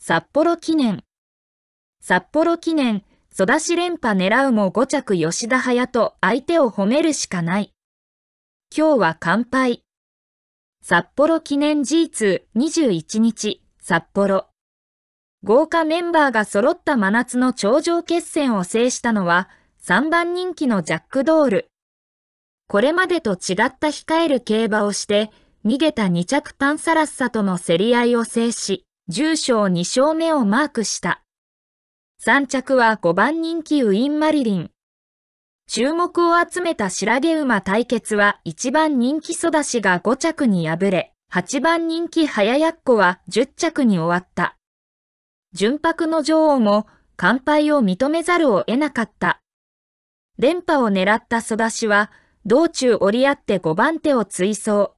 札幌記念。札幌記念、育ち連覇狙うも5着吉田隼人相手を褒めるしかない。今日は乾杯。札幌記念 G221 日、札幌。豪華メンバーが揃った真夏の頂上決戦を制したのは、3番人気のジャックドール。これまでと違った控える競馬をして、逃げた2着パンサラッサとの競り合いを制し、重賞2勝目をマークした。3着は5番人気ウィン・マリリン。注目を集めた白毛馬対決は1番人気ソダシが5着に敗れ、8番人気早やっこは10着に終わった。純白の女王も完敗を認めざるを得なかった。連覇を狙ったソダシは、道中折り合って5番手を追走。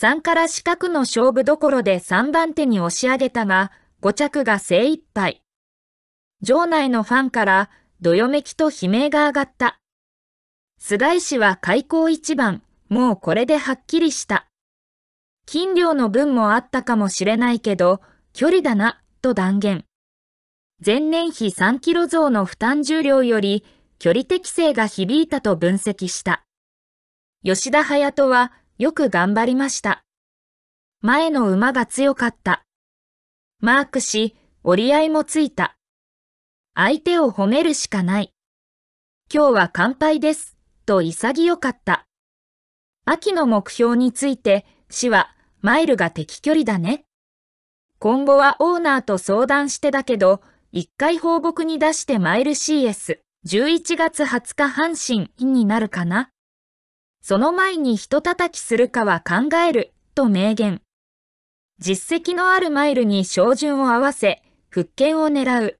3から四角の勝負どころで3番手に押し上げたが、5着が精一杯。場内のファンから、どよめきと悲鳴が上がった。菅井氏は開口一番、もうこれではっきりした。金量の分もあったかもしれないけど、距離だな、と断言。前年比3キロ増の負担重量より、距離適正が響いたと分析した。吉田隼人は、よく頑張りました。前の馬が強かった。マークし、折り合いもついた。相手を褒めるしかない。今日は乾杯です、と潔かった。秋の目標について、市は、マイルが適距離だね。今後はオーナーと相談してだけど、一回放牧に出してマイル CS11 月20日阪神になるかなその前にひと叩きするかは考える、と明言。実績のあるマイルに照準を合わせ、復権を狙う。